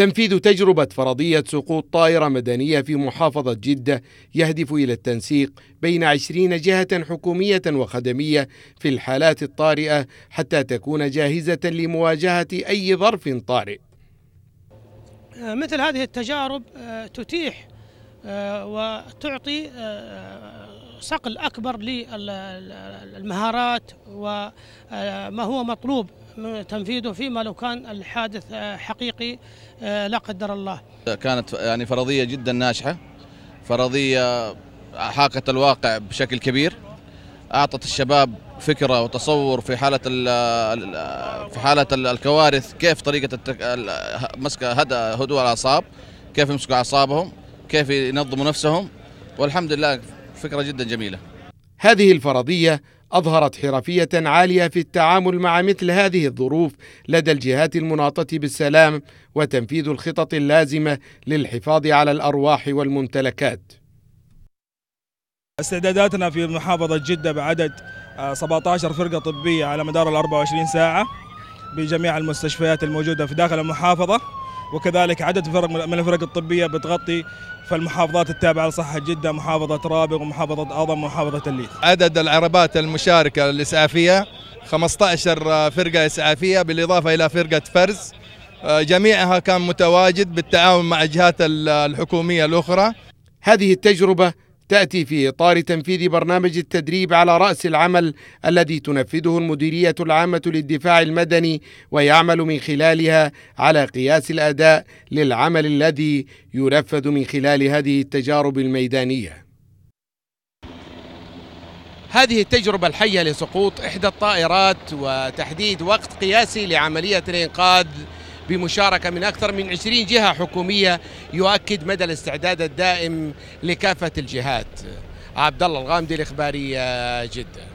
تنفيذ تجربة فرضية سقوط طائرة مدنية في محافظة جدة يهدف إلى التنسيق بين عشرين جهة حكومية وخدمية في الحالات الطارئة حتى تكون جاهزة لمواجهة أي ظرف طارئ آه، مثل هذه التجارب آه، تتيح آه، وتعطي صقل اكبر للمهارات وما هو مطلوب تنفيذه فيما لو كان الحادث حقيقي لا قدر الله. كانت يعني فرضيه جدا ناجحه فرضيه حاقت الواقع بشكل كبير اعطت الشباب فكره وتصور في حاله في حاله الكوارث كيف طريقه مسك هدوء الاعصاب كيف يمسكوا اعصابهم كيف ينظموا نفسهم والحمد لله فكرة جدا جميلة هذه الفرضية أظهرت حرفية عالية في التعامل مع مثل هذه الظروف لدى الجهات المناطة بالسلام وتنفيذ الخطط اللازمة للحفاظ على الأرواح والممتلكات. استعداداتنا في محافظة جدة بعدد 17 آه، فرقة طبية على مدار ال 24 ساعة بجميع المستشفيات الموجودة في داخل المحافظة وكذلك عدد فرق من الفرق الطبيه بتغطي فالمحافظات التابعه لصحه جده محافظه رابغ ومحافظه اضم ومحافظه الليث. عدد العربات المشاركه الاسعافيه 15 فرقه اسعافيه بالاضافه الى فرقه فرز آه، جميعها كان متواجد بالتعاون مع الجهات الحكوميه الاخرى. هذه التجربه تأتي في إطار تنفيذ برنامج التدريب على رأس العمل الذي تنفذه المديرية العامة للدفاع المدني ويعمل من خلالها على قياس الأداء للعمل الذي ينفذ من خلال هذه التجارب الميدانيه هذه التجربة الحية لسقوط إحدى الطائرات وتحديد وقت قياسي لعملية الإنقاذ بمشاركة من أكثر من عشرين جهة حكومية يؤكد مدى الاستعداد الدائم لكافة الجهات عبد الله الغامدي الإخبارية جدًا